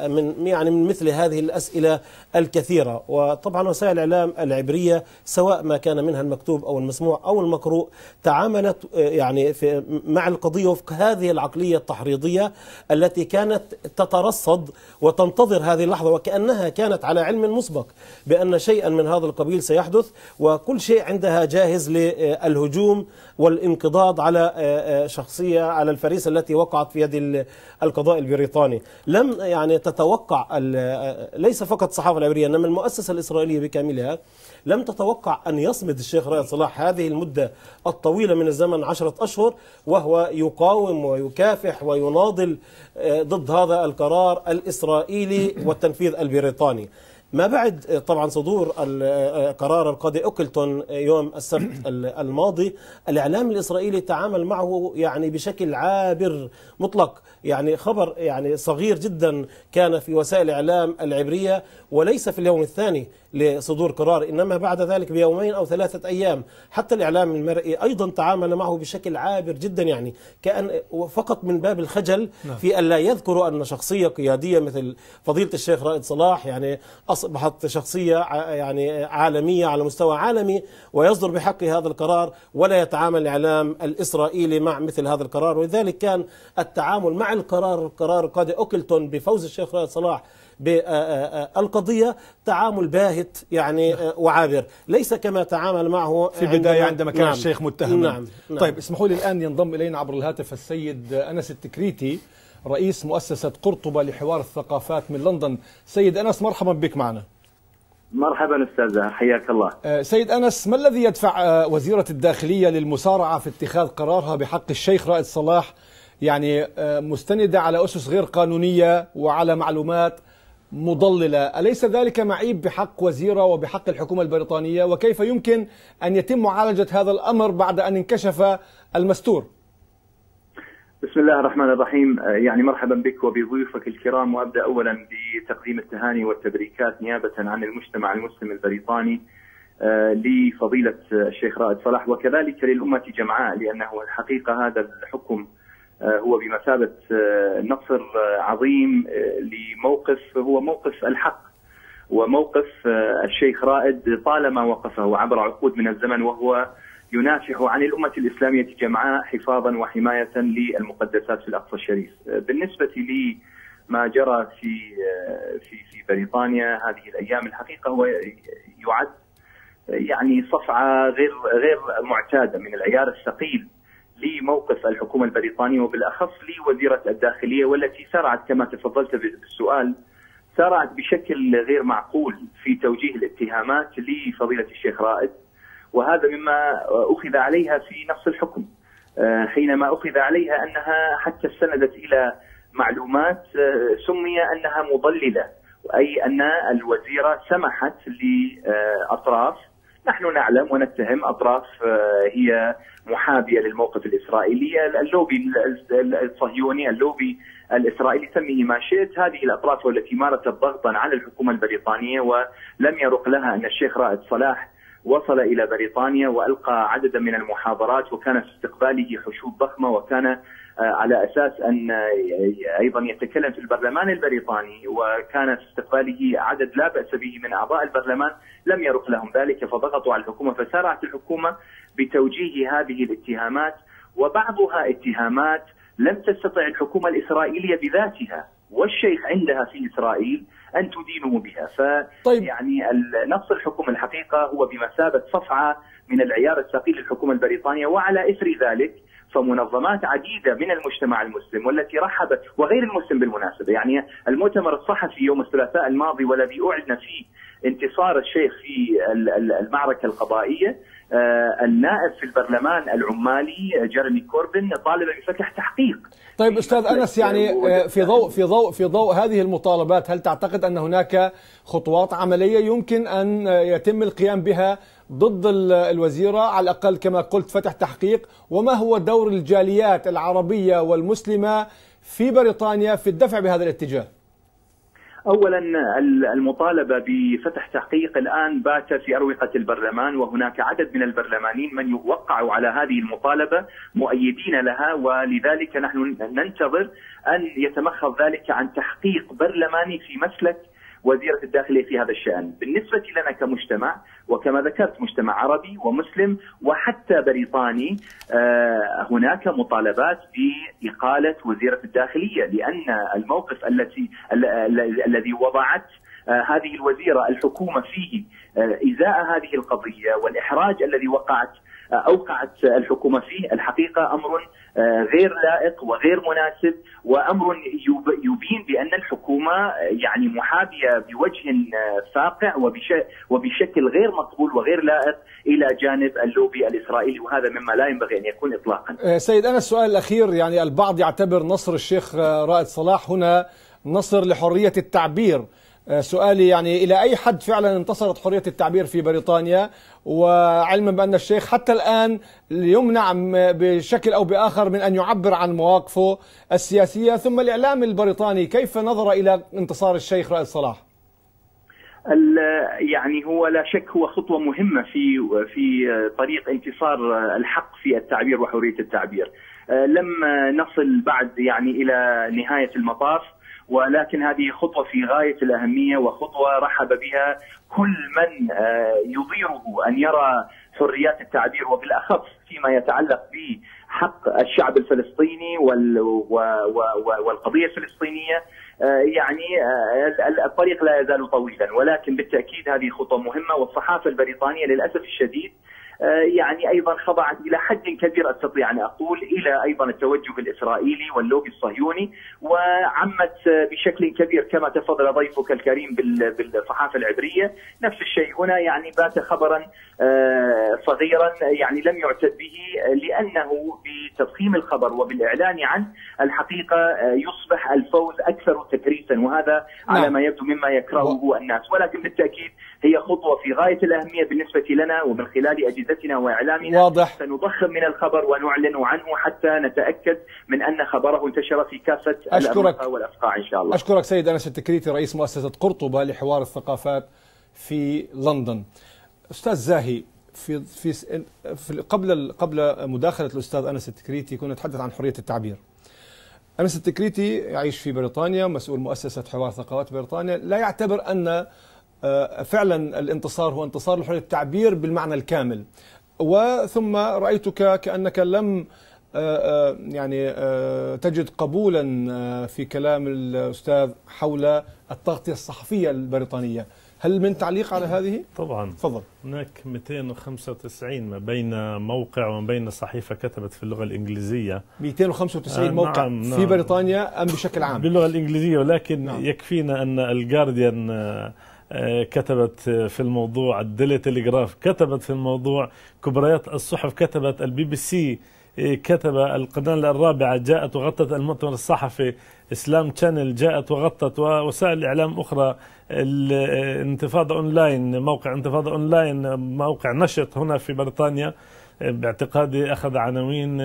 من يعني من مثل هذه الأسئلة الكثيرة وطبعا وسائل الإعلام العبرية سواء ما كان منها المكتوب أو المسموع أو المقروء تعاملت آه، يعني في مع القضية وفق هذه العقلية التحريضية التي كانت تترصد وتنتظر هذه اللحظة وكأنها كانت على علم مسبق بأن شيئا من هذا القبيل سيحدث وكل شيء عندها جاهز للهجوم والانقضاض على آه، آه، شخصية على الفريسة التي وقعت في يد القضاء البريطاني لم يعني تتوقع ليس فقط الصحافة العبرية إنما المؤسسة الإسرائيلية بكاملها لم تتوقع أن يصمد الشيخ رائد صلاح هذه المدة الطويلة من الزمن عشرة أشهر وهو يقاوم ويكافح ويناضل آه، ضد هذا القرار الإسرائيلي والتنفيذ البريطاني ما بعد آه، طبعا صدور آه، آه، قرار القاضي اوكلتون يوم السبت الماضي الاعلام الاسرائيلي تعامل معه يعني بشكل عابر مطلق يعني خبر يعني صغير جدا كان في وسائل الاعلام العبريه وليس في اليوم الثاني لصدور قرار إنما بعد ذلك بيومين أو ثلاثة أيام حتى الإعلام المرئي أيضا تعامل معه بشكل عابر جدا يعني كأن فقط من باب الخجل نعم. في ألا يذكروا أن شخصية قيادية مثل فضيلة الشيخ رائد صلاح يعني أصبحت شخصية يعني عالمية على مستوى عالمي ويصدر بحق هذا القرار ولا يتعامل الإعلام الإسرائيلي مع مثل هذا القرار ولذلك كان التعامل مع القرار قرار قاضي أوكلتون بفوز الشيخ رائد صلاح بالقضية تعامل باهت يعني آه، وعابر ليس كما تعامل معه في البداية عندما كان نعم الشيخ متهم نعم نعم طيب اسمحوا لي الآن ينضم إلينا عبر الهاتف السيد أنس التكريتي رئيس مؤسسة قرطبة لحوار الثقافات من لندن سيد أنس مرحبا بك معنا مرحبا استاذ حياك الله آه، سيد انس ما الذي يدفع آه، وزيره الداخليه للمسارعه في اتخاذ قرارها بحق الشيخ رائد صلاح يعني مستنده على اسس غير قانونيه وعلى معلومات مضللة أليس ذلك معيب بحق وزيرة وبحق الحكومة البريطانية وكيف يمكن أن يتم معالجة هذا الأمر بعد أن انكشف المستور بسم الله الرحمن الرحيم يعني مرحبا بك وبضيوفك الكرام وأبدأ أولا بتقديم التهاني والتبريكات نيابة عن المجتمع المسلم البريطاني آه، لفضيلة الشيخ رائد صلاح وكذلك للأمة جمعاء لأنه الحقيقة هذا الحكم آه، هو بمثابة آه، نصر آه، عظيم لموقف هو موقف الحق وموقف الشيخ رائد طالما وقفه عبر عقود من الزمن وهو ينافح عن الأمة الإسلامية جمعاء حفاظا وحماية للمقدسات في الأقصى الشريف بالنسبة لي ما جرى في في في بريطانيا هذه الايام الحقيقه هو يعد يعني صفعه غير غير معتاده من العيار الثقيل لموقف الحكومة البريطانية وبالأخص لوزيرة الداخلية والتي سارعت كما تفضلت بالسؤال سارعت بشكل غير معقول في توجيه الاتهامات لفضيلة الشيخ رائد وهذا مما أخذ عليها في نفس الحكم آه، حينما أخذ عليها أنها حتى استندت إلى معلومات آه، سمي أنها مضللة أي أن الوزيرة سمحت لأطراف نحن نعلم ونتهم اطراف آه، هي محابيه للموقف الاسرائيلي، اللوبي الصهيوني، اللوبي الاسرائيلي سميه ما شئت، هذه الاطراف والتي مارست ضغطا على الحكومه البريطانيه ولم يرق لها ان الشيخ رائد صلاح وصل الى بريطانيا والقى عددا من المحاضرات وكان في استقباله حشود ضخمه وكان آه، على اساس ان آه، ايضا يتكلم في البرلمان البريطاني وكان في استقباله عدد لا باس به من اعضاء البرلمان لم يرق لهم ذلك فضغطوا على الحكومه فسارعت الحكومه بتوجيه هذه الاتهامات وبعضها اتهامات لم تستطع الحكومه الاسرائيليه بذاتها والشيخ عندها في اسرائيل ان تدينه بها ف طيب. يعني نفس الحكم الحقيقه هو بمثابه صفعه من العيار الثقيل للحكومه البريطانيه وعلى اثر ذلك فمنظمات عديده من المجتمع المسلم والتي رحبت وغير المسلم بالمناسبه يعني المؤتمر الصحفي يوم الثلاثاء الماضي والذي اعلن فيه انتصار الشيخ في المعركه القضائيه آه، النائب في البرلمان العمالي آه، جيرمي كوربن طالب بفتح تحقيق طيب استاذ إيه، انس يعني آه، في ضوء في ضوء في ضوء هذه المطالبات هل تعتقد ان هناك خطوات عمليه يمكن ان يتم القيام بها ضد الوزيره على الاقل كما قلت فتح تحقيق وما هو دور الجاليات العربيه والمسلمه في بريطانيا في الدفع بهذا الاتجاه؟ اولا المطالبه بفتح تحقيق الان بات في اروقه البرلمان وهناك عدد من البرلمانيين من وقعوا على هذه المطالبه مؤيدين لها ولذلك نحن ننتظر ان يتمخض ذلك عن تحقيق برلماني في مسلك وزيره الداخليه في هذا الشان، بالنسبه لنا كمجتمع وكما ذكرت مجتمع عربي ومسلم وحتى بريطاني آه، هناك مطالبات باقاله وزيره الداخليه لان الموقف التي الذي وضعت آه، هذه الوزيره الحكومه فيه آه، ازاء هذه القضيه والاحراج الذي وقعت آه، اوقعت الحكومه فيه الحقيقه امر آه، غير لائق وغير مناسب وامر يبين بان الحكومه آه، يعني محابيه بوجه فاقع وبشكل غير مقبول وغير لائق الى جانب اللوبي الاسرائيلي وهذا مما لا ينبغي ان يكون اطلاقا. سيد انا السؤال الاخير يعني البعض يعتبر نصر الشيخ رائد صلاح هنا نصر لحريه التعبير. آه، سؤالي يعني الى اي حد فعلا انتصرت حريه التعبير في بريطانيا وعلما بان الشيخ حتى الان يمنع بشكل او باخر من ان يعبر عن مواقفه السياسيه ثم الاعلام البريطاني كيف نظر الى انتصار الشيخ رائد صلاح؟ يعني هو لا شك هو خطوه مهمه في في طريق انتصار الحق في التعبير وحريه التعبير. آه، لم نصل بعد يعني الى نهايه المطاف ولكن هذه خطوه في غايه الاهميه وخطوه رحب بها كل من آه، يضيره ان يرى حريات التعبير وبالاخص فيما يتعلق بحق الشعب الفلسطيني والقضيه الفلسطينيه آه، يعني آه، الطريق لا يزال طويلا ولكن بالتاكيد هذه خطوه مهمه والصحافه البريطانيه للاسف الشديد آه، يعني ايضا خضعت الى حد كبير استطيع ان اقول الى ايضا التوجه الاسرائيلي واللوبي الصهيوني وعمت بشكل كبير كما تفضل ضيفك الكريم بالصحافه العبريه نفس الشيء هنا يعني بات خبرا آه، صغيرا يعني لم يعتد به لانه بتضخيم الخبر وبالاعلان عنه الحقيقه آه، يصبح الفوز اكثر تكريسا وهذا نعم. على ما يبدو مما يكرهه الناس ولكن بالتاكيد هي خطوة في غاية الأهمية بالنسبة لنا ومن خلال أجهزتنا وإعلامنا واضح. سنضخم من الخبر ونعلن عنه حتى نتأكد من أن خبره انتشر في كافة الأمريكا والأفقاع إن شاء الله أشكرك سيد أنس التكريتي رئيس مؤسسة قرطبة لحوار الثقافات في لندن أستاذ زاهي في في في قبل قبل مداخله الاستاذ انس التكريتي كنا نتحدث عن حريه التعبير. انس التكريتي يعيش في بريطانيا مسؤول مؤسسه حوار ثقافات بريطانيا لا يعتبر ان آه، فعلا الانتصار هو انتصار لحرية التعبير بالمعنى الكامل وثم رأيتك كأنك لم آه، آه، يعني تجد قبولا في كلام الأستاذ حول التغطية الصحفية البريطانية هل من تعليق على هذه؟ طبعا تفضل هناك 295 ما بين موقع وما بين صحيفه كتبت في اللغه الانجليزيه 295 آه موقع نعم في نعم بريطانيا ام بشكل عام؟ باللغه الانجليزيه ولكن نعم. يكفينا ان الجارديان آه آه، آه، كتبت في الموضوع الديلي تلغراف كتبت في الموضوع كبريات الصحف كتبت البي بي سي آه، كتب القناة الرابعة جاءت وغطت المؤتمر الصحفي اسلام تشانل جاءت وغطت ووسائل اعلام اخرى الانتفاضة اونلاين موقع انتفاضة اونلاين موقع نشط هنا في بريطانيا باعتقادي اخذ عناوين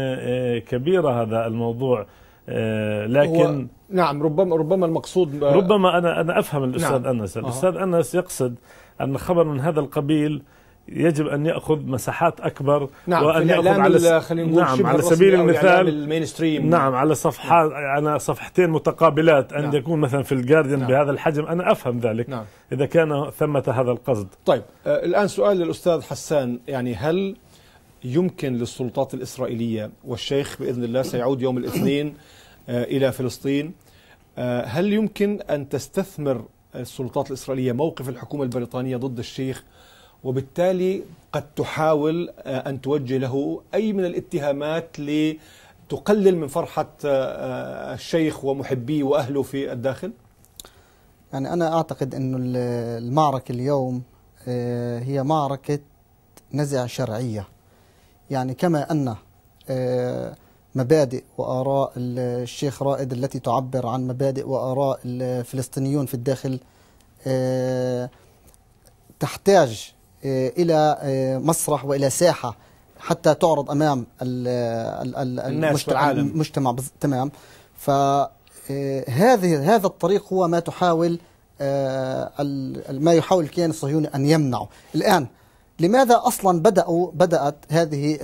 كبيرة هذا الموضوع آه، لكن نعم ربما ربما المقصود ربما انا انا افهم الاستاذ نعم انس، الاستاذ أه. انس يقصد ان خبر من هذا القبيل يجب ان ياخذ مساحات اكبر نعم وان ياخذ على خلينا نقول نعم على سبيل المثال نعم على صفحات نعم. على صفحتين متقابلات ان نعم. يكون مثلا في الجارديان نعم. بهذا الحجم انا افهم ذلك نعم. اذا كان ثمه هذا القصد طيب آه الان سؤال للاستاذ حسان يعني هل يمكن للسلطات الإسرائيلية والشيخ بإذن الله سيعود يوم الاثنين آه، إلى فلسطين آه، هل يمكن أن تستثمر السلطات الإسرائيلية موقف الحكومة البريطانية ضد الشيخ وبالتالي قد تحاول آه، أن توجه له أي من الاتهامات لتقلل من فرحة الشيخ ومحبيه وأهله في الداخل؟ يعني أنا أعتقد أنه المعركة اليوم هي معركة نزع شرعية يعني كما أن آه، مبادئ وآراء الشيخ رائد التي تعبر عن مبادئ وآراء الفلسطينيون في الداخل آه، تحتاج آه، إلى مسرح وإلى ساحة حتى تعرض أمام المجتمع, المجتمع تمام فهذه هذا الطريق هو ما تحاول ما يحاول الكيان الصهيوني أن يمنعه الآن لماذا أصلا بدأوا بدأت هذه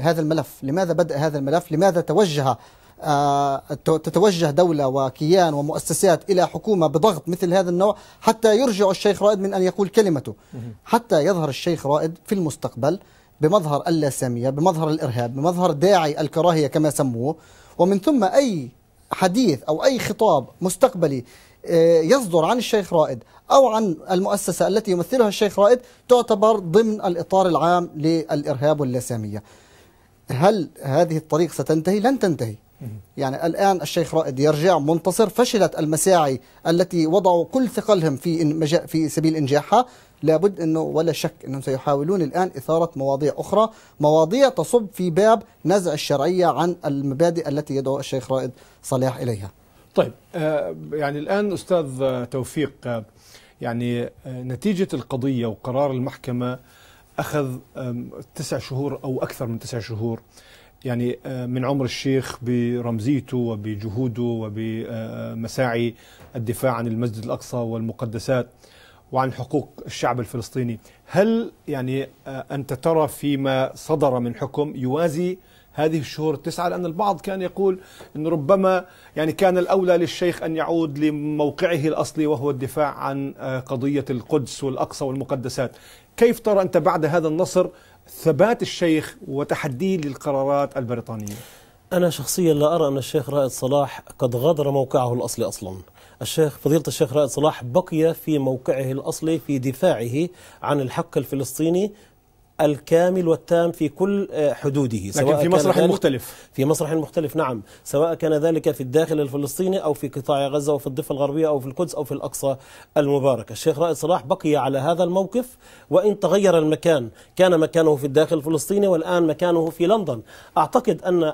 هذا الملف لماذا بدأ هذا الملف لماذا توجه آه، تتوجه دولة وكيان ومؤسسات إلى حكومة بضغط مثل هذا النوع حتى يرجع الشيخ رائد من أن يقول كلمته حتى يظهر الشيخ رائد في المستقبل بمظهر اللاسامية بمظهر الإرهاب بمظهر داعي الكراهية كما سموه ومن ثم أي حديث أو أي خطاب مستقبلي آه، يصدر عن الشيخ رائد أو عن المؤسسة التي يمثلها الشيخ رائد تعتبر ضمن الإطار العام للإرهاب واللاسامية هل هذه الطريق ستنتهي؟ لن تنتهي يعني الآن الشيخ رائد يرجع منتصر فشلت المساعي التي وضعوا كل ثقلهم في في سبيل إنجاحها لابد أنه ولا شك أنهم سيحاولون الآن إثارة مواضيع أخرى مواضيع تصب في باب نزع الشرعية عن المبادئ التي يدعو الشيخ رائد صلاح إليها طيب آه، يعني الآن أستاذ توفيق آه، يعني آه، نتيجة القضية وقرار المحكمة أخذ تسع شهور أو أكثر من تسع شهور يعني من عمر الشيخ برمزيته وبجهوده وبمساعي الدفاع عن المسجد الأقصى والمقدسات وعن حقوق الشعب الفلسطيني هل يعني آه، أنت ترى فيما صدر من حكم يوازي هذه الشهور التسعة لأن البعض كان يقول أن ربما يعني كان الأولى للشيخ أن يعود لموقعه الأصلي وهو الدفاع عن آه، قضية القدس والأقصى والمقدسات كيف ترى أنت بعد هذا النصر ثبات الشيخ وتحديه للقرارات البريطانية أنا شخصيا لا أرى أن الشيخ رائد صلاح قد غادر موقعه الأصلي أصلا الشيخ فضيلة الشيخ رائد صلاح بقي في موقعه الأصلي في دفاعه عن الحق الفلسطيني الكامل والتام في كل آه، حدوده لكن سواء في مسرح مختلف في مسرح مختلف نعم سواء كان ذلك في الداخل الفلسطيني أو في قطاع غزة أو في الضفة الغربية أو في القدس أو في الأقصى المبارك الشيخ رائد صلاح بقي على هذا الموقف وإن تغير المكان كان مكانه في الداخل الفلسطيني والآن مكانه في لندن أعتقد أن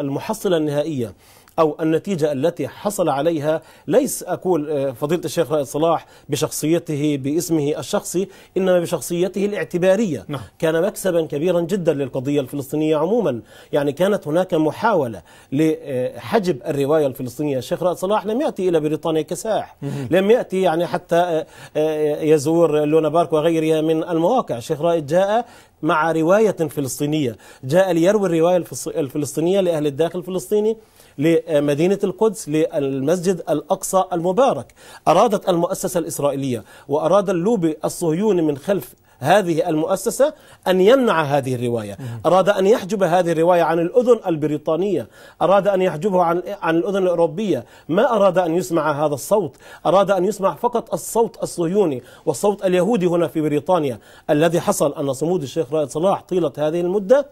المحصلة النهائية أو النتيجة التي حصل عليها ليس أقول آه، فضيلة الشيخ رائد صلاح بشخصيته باسمه الشخصي إنما بشخصيته الاعتبارية نعم. كان مكسبا كبيرا جدا للقضية الفلسطينية عموما يعني كانت هناك محاولة لحجب الرواية الفلسطينية الشيخ رائد صلاح لم يأتي إلى بريطانيا كساح لم يأتي يعني حتى آه، آه، يزور لونا بارك وغيرها من المواقع الشيخ رائد جاء مع رواية فلسطينية جاء ليروي الرواية الفلسطينية لأهل الداخل الفلسطيني لمدينة القدس للمسجد الأقصى المبارك أرادت المؤسسة الإسرائيلية وأراد اللوبي الصهيوني من خلف هذه المؤسسة أن يمنع هذه الرواية أراد أن يحجب هذه الرواية عن الأذن البريطانية أراد أن يحجبها عن, عن الأذن الأوروبية ما أراد أن يسمع هذا الصوت أراد أن يسمع فقط الصوت الصهيوني والصوت اليهودي هنا في بريطانيا الذي حصل أن صمود الشيخ رائد صلاح طيلة هذه المدة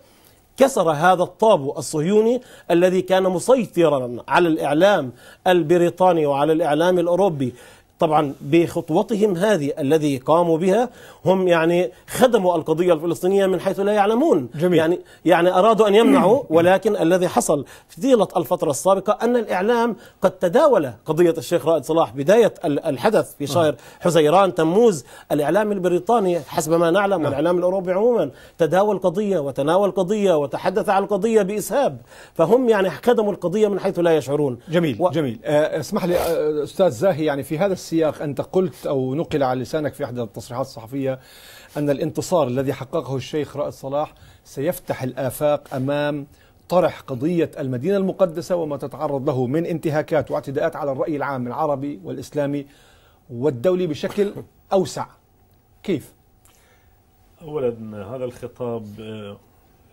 كسر هذا الطابو الصهيوني الذي كان مسيطرا على الإعلام البريطاني وعلى الإعلام الأوروبي طبعا بخطوتهم هذه الذي قاموا بها هم يعني خدموا القضية الفلسطينية من حيث لا يعلمون جميل. يعني يعني أرادوا أن يمنعوا ولكن الذي حصل في طيلة الفترة السابقة أن الإعلام قد تداول قضية الشيخ رائد صلاح بداية الحدث في شهر حزيران تموز الإعلام البريطاني حسب ما نعلم نعم. والإعلام الأوروبي عموما تداول قضية وتناول قضية وتحدث عن القضية بإسهاب فهم يعني خدموا القضية من حيث لا يشعرون جميل و... جميل آه، اسمح لي آه، أستاذ زاهي يعني في هذا السياق أنت قلت أو نقل على لسانك في إحدى التصريحات الصحفية أن الانتصار الذي حققه الشيخ رائد صلاح سيفتح الآفاق أمام طرح قضية المدينة المقدسة وما تتعرض له من انتهاكات واعتداءات على الرأي العام العربي والإسلامي والدولي بشكل أوسع كيف؟ أولا هذا الخطاب آه،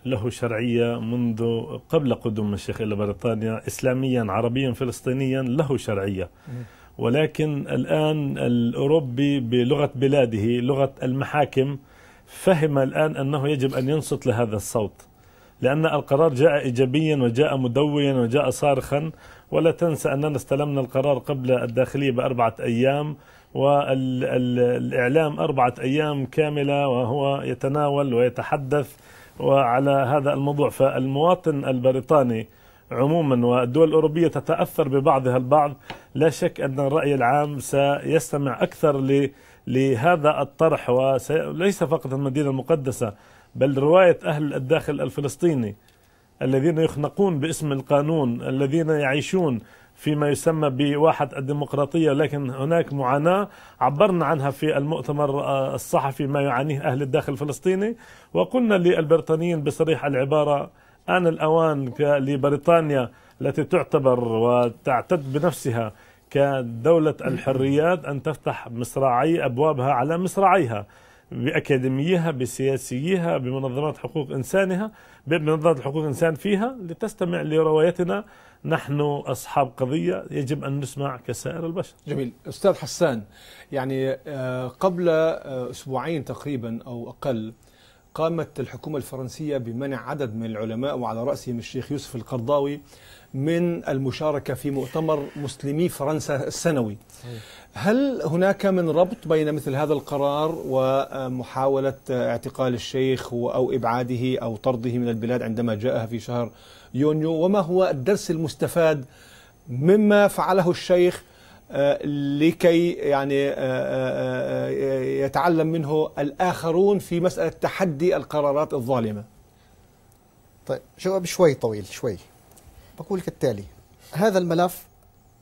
له شرعية منذ قبل قدوم الشيخ إلى بريطانيا إسلاميا عربيا فلسطينيا له شرعية ولكن الآن الأوروبي بلغة بلاده لغة المحاكم فهم الآن أنه يجب أن ينصت لهذا الصوت لأن القرار جاء إيجابيا وجاء مدويا وجاء صارخا ولا تنسى أننا استلمنا القرار قبل الداخلية بأربعة أيام والإعلام أربعة أيام كاملة وهو يتناول ويتحدث وعلى هذا الموضوع فالمواطن البريطاني عموما والدول الأوروبية تتأثر ببعضها البعض لا شك أن الرأي العام سيستمع أكثر لهذا الطرح وليس فقط المدينة المقدسة بل رواية أهل الداخل الفلسطيني الذين يخنقون باسم القانون الذين يعيشون فيما يسمى بواحة الديمقراطية لكن هناك معاناة عبرنا عنها في المؤتمر الصحفي ما يعانيه أهل الداخل الفلسطيني وقلنا للبريطانيين بصريح العبارة آن الأوان لبريطانيا التي تعتبر وتعتد بنفسها كدولة الحريات أن تفتح مصراعي أبوابها على مصراعيها بأكاديميها بسياسيها بمنظمات حقوق إنسانها بمنظمات حقوق إنسان فيها لتستمع لروايتنا نحن أصحاب قضية يجب أن نسمع كسائر البشر جميل أستاذ حسان يعني آه، قبل آه، أسبوعين تقريبا أو أقل قامت الحكومة الفرنسية بمنع عدد من العلماء وعلى رأسهم الشيخ يوسف القرضاوي من المشاركة في مؤتمر مسلمي فرنسا السنوي هل هناك من ربط بين مثل هذا القرار ومحاولة اعتقال الشيخ أو إبعاده أو طرده من البلاد عندما جاءها في شهر يونيو وما هو الدرس المستفاد مما فعله الشيخ لكي يعني آه، آه، آه، يتعلم منه الآخرون في مسألة تحدي القرارات الظالمة طيب جواب شوي طويل شوي بقول كالتالي هذا الملف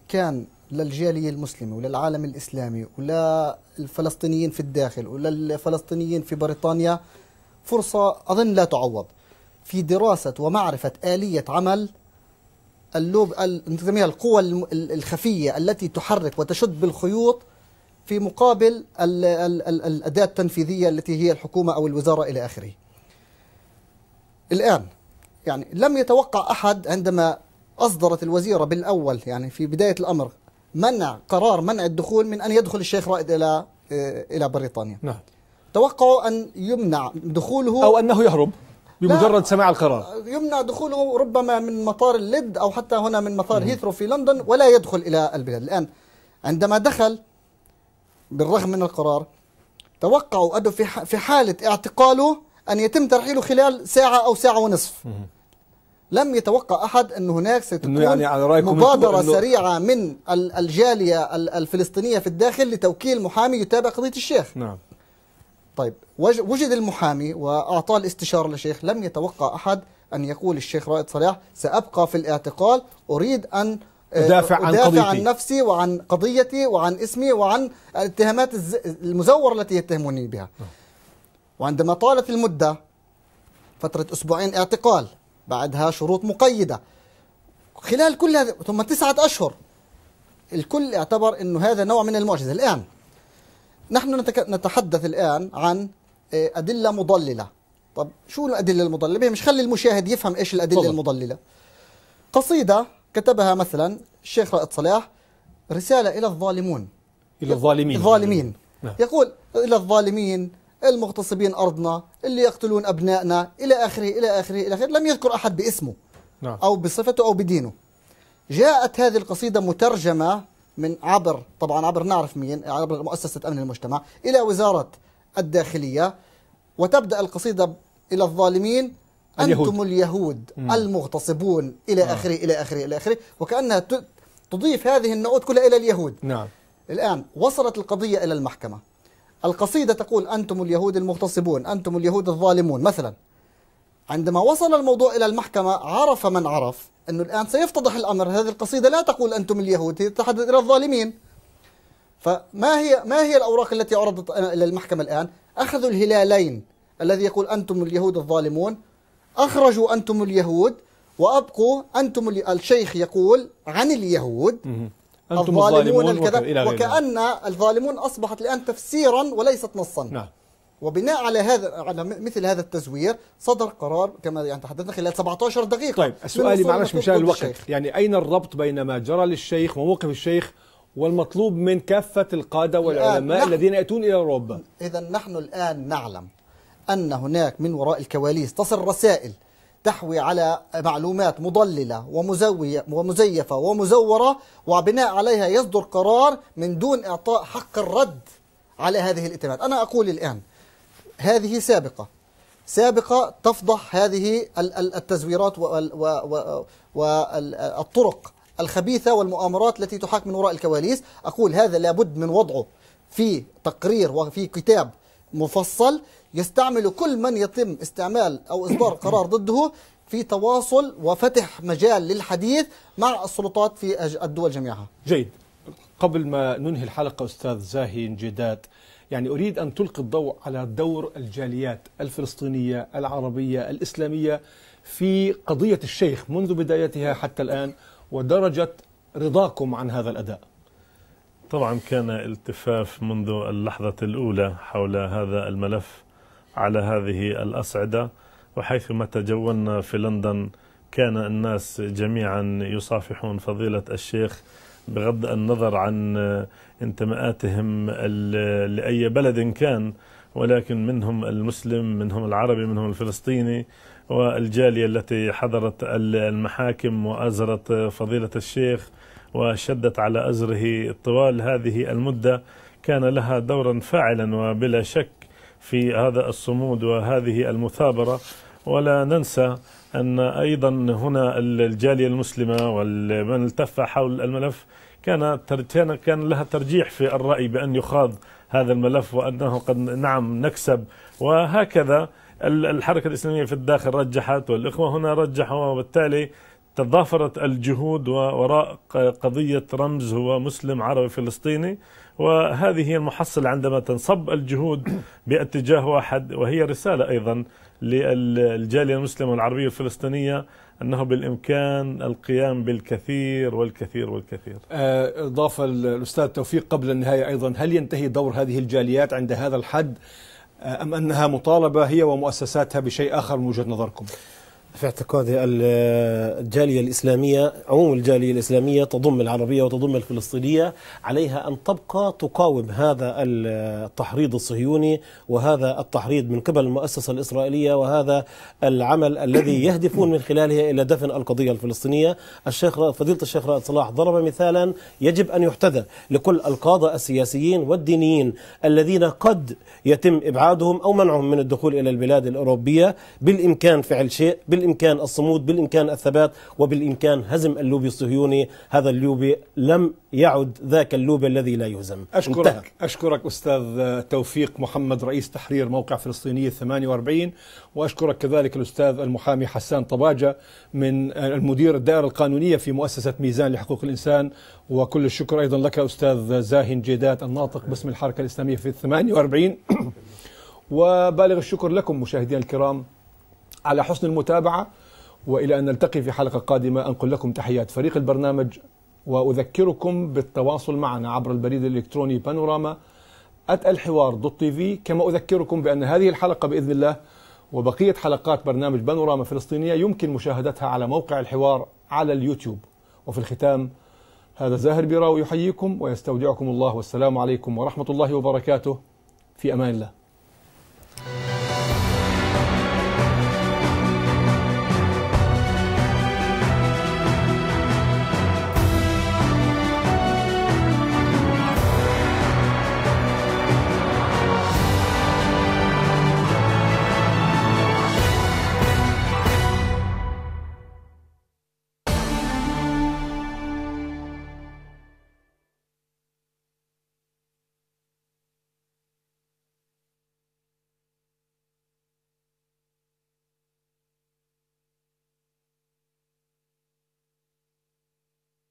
كان للجالية المسلمة وللعالم الإسلامي وللفلسطينيين في الداخل وللفلسطينيين في بريطانيا فرصة أظن لا تعوض في دراسة ومعرفة آلية عمل اللوب نسميها القوى الخفية التي تحرك وتشد بالخيوط في مقابل الأداة التنفيذية التي هي الحكومة أو الوزارة إلى آخره الآن يعني لم يتوقع أحد عندما أصدرت الوزيرة بالأول يعني في بداية الأمر منع قرار منع الدخول من أن يدخل الشيخ رائد إلى إلى بريطانيا نعم توقعوا أن يمنع دخوله أو أنه يهرب بمجرد سماع القرار يمنع دخوله ربما من مطار اللد أو حتى هنا من مطار هيثرو في لندن ولا يدخل إلى البلاد الآن عندما دخل بالرغم من القرار توقعوا أنه في حالة اعتقاله أن يتم ترحيله خلال ساعة أو ساعة ونصف لم يتوقع أحد أن هناك ستكون يعني على رأيكم مبادرة إنه سريعة من الجالية الفلسطينية في الداخل لتوكيل محامي يتابع قضية الشيخ نعم طيب وجد المحامي وأعطاه الاستشارة للشيخ لم يتوقع أحد أن يقول الشيخ رائد صلاح سأبقى في الاعتقال أريد أن أدافع, آه، أدافع عن, أدافع عن نفسي وعن قضيتي وعن اسمي وعن الاتهامات المزورة التي يتهموني بها آه. وعندما طالت المدة فترة أسبوعين اعتقال بعدها شروط مقيدة خلال كل هذا ثم تسعة أشهر الكل اعتبر أنه هذا نوع من المعجزة الآن نحن نتحدث الآن عن آه، أدلة مضللة طب شو الأدلة المضللة؟ مش خلي المشاهد يفهم إيش الأدلة طبعا. المضللة قصيدة كتبها مثلا الشيخ رائد صلاح رسالة إلى الظالمون إلى الظالمين الظالمين نعم. يقول إلى الظالمين المغتصبين أرضنا اللي يقتلون أبنائنا إلى آخره إلى آخره إلى آخره لم يذكر أحد باسمه نعم. أو بصفته أو بدينه جاءت هذه القصيدة مترجمة من عبر طبعا عبر نعرف مين عبر مؤسسة أمن المجتمع إلى وزارة الداخلية وتبدأ القصيدة إلى الظالمين اليهود. أنتم اليهود مم. المغتصبون إلى آه. آخره إلى آخره إلى آخره وكأنها تضيف هذه النقود كلها إلى اليهود نعم الآن وصلت القضية إلى المحكمة القصيدة تقول أنتم اليهود المغتصبون أنتم اليهود الظالمون مثلا عندما وصل الموضوع إلى المحكمة عرف من عرف أنه الآن سيفتضح الأمر هذه القصيدة لا تقول أنتم اليهود هي تتحدث إلى الظالمين فما هي ما هي الأوراق التي عرضت إلى المحكمة الآن أخذوا الهلالين الذي يقول أنتم اليهود الظالمون أخرجوا أنتم اليهود وأبقوا أنتم الشيخ يقول عن اليهود أنتم الظالمون, الظالمون الكذا وكأن الظالمون أصبحت الآن تفسيرا وليست نصا نعم وبناء على هذا على مثل هذا التزوير صدر قرار كما يعني تحدثنا خلال 17 دقيقه طيب سؤالي معلش مشان الوقت الشيخ. يعني اين الربط بين ما جرى للشيخ وموقف الشيخ والمطلوب من كافه القاده والعلماء نحن الذين ياتون الى اوروبا اذا نحن الان نعلم ان هناك من وراء الكواليس تصل رسائل تحوي على معلومات مضللة ومزوية ومزيفة ومزورة وبناء عليها يصدر قرار من دون إعطاء حق الرد على هذه الاتهامات أنا أقول الآن هذه سابقة سابقة تفضح هذه التزويرات والطرق الخبيثة والمؤامرات التي تحاك من وراء الكواليس أقول هذا لابد من وضعه في تقرير وفي كتاب مفصل يستعمل كل من يتم استعمال أو إصدار قرار ضده في تواصل وفتح مجال للحديث مع السلطات في الدول جميعها جيد قبل ما ننهي الحلقة أستاذ زاهي جداد يعني أريد أن تلقي الضوء على دور الجاليات الفلسطينية العربية الإسلامية في قضية الشيخ منذ بدايتها حتى الآن ودرجة رضاكم عن هذا الأداء طبعا كان التفاف منذ اللحظة الأولى حول هذا الملف على هذه الأصعدة وحيثما تجولنا في لندن كان الناس جميعا يصافحون فضيلة الشيخ بغض النظر عن انتماءاتهم لأي بلد كان ولكن منهم المسلم منهم العربي منهم الفلسطيني والجالية التي حضرت المحاكم وأزرت فضيلة الشيخ وشدت على أزره طوال هذه المدة كان لها دورا فاعلا وبلا شك في هذا الصمود وهذه المثابرة ولا ننسى أن أيضا هنا الجالية المسلمة ومن التف حول الملف كان كان لها ترجيح في الرأي بأن يخاض هذا الملف وأنه قد نعم نكسب وهكذا الحركة الإسلامية في الداخل رجحت والإخوة هنا رجحوا وبالتالي تضافرت الجهود وراء قضية رمز هو مسلم عربي فلسطيني وهذه هي المحصلة عندما تنصب الجهود باتجاه واحد وهي رسالة أيضا للجاليه المسلمه والعربيه الفلسطينيه انه بالامكان القيام بالكثير والكثير والكثير. آه، اضاف الاستاذ توفيق قبل النهايه ايضا هل ينتهي دور هذه الجاليات عند هذا الحد آه، ام انها مطالبه هي ومؤسساتها بشيء اخر من وجهه نظركم؟ في اعتقاد الجالية الإسلامية عموم الجالية الإسلامية تضم العربية وتضم الفلسطينية عليها أن تبقى تقاوم هذا التحريض الصهيوني وهذا التحريض من قبل المؤسسة الإسرائيلية وهذا العمل الذي يهدفون من خلاله إلى دفن القضية الفلسطينية الشيخ فضيلة الشيخ رائد صلاح ضرب مثالا يجب أن يحتذى لكل القادة السياسيين والدينيين الذين قد يتم إبعادهم أو منعهم من الدخول إلى البلاد الأوروبية بالإمكان فعل شيء بال بالإمكان الصمود بالإمكان الثبات وبالإمكان هزم اللوبي الصهيوني هذا اللوبي لم يعد ذاك اللوبي الذي لا يهزم أشكرك, انتهى. أشكرك أستاذ توفيق محمد رئيس تحرير موقع فلسطينية 48 وأشكرك كذلك الأستاذ المحامي حسان طباجة من المدير الدائرة القانونية في مؤسسة ميزان لحقوق الإنسان وكل الشكر أيضا لك أستاذ زاهن جيدات الناطق باسم الحركة الإسلامية في 48 وبالغ الشكر لكم مشاهدينا الكرام على حسن المتابعة وإلى أن نلتقي في حلقة قادمة أنقل لكم تحيات فريق البرنامج وأذكركم بالتواصل معنا عبر البريد الإلكتروني بانوراما الحوار دوت تي في كما أذكركم بأن هذه الحلقة بإذن الله وبقية حلقات برنامج بانوراما فلسطينية يمكن مشاهدتها على موقع الحوار على اليوتيوب وفي الختام هذا زاهر بيراوي يحييكم ويستودعكم الله والسلام عليكم ورحمة الله وبركاته في أمان الله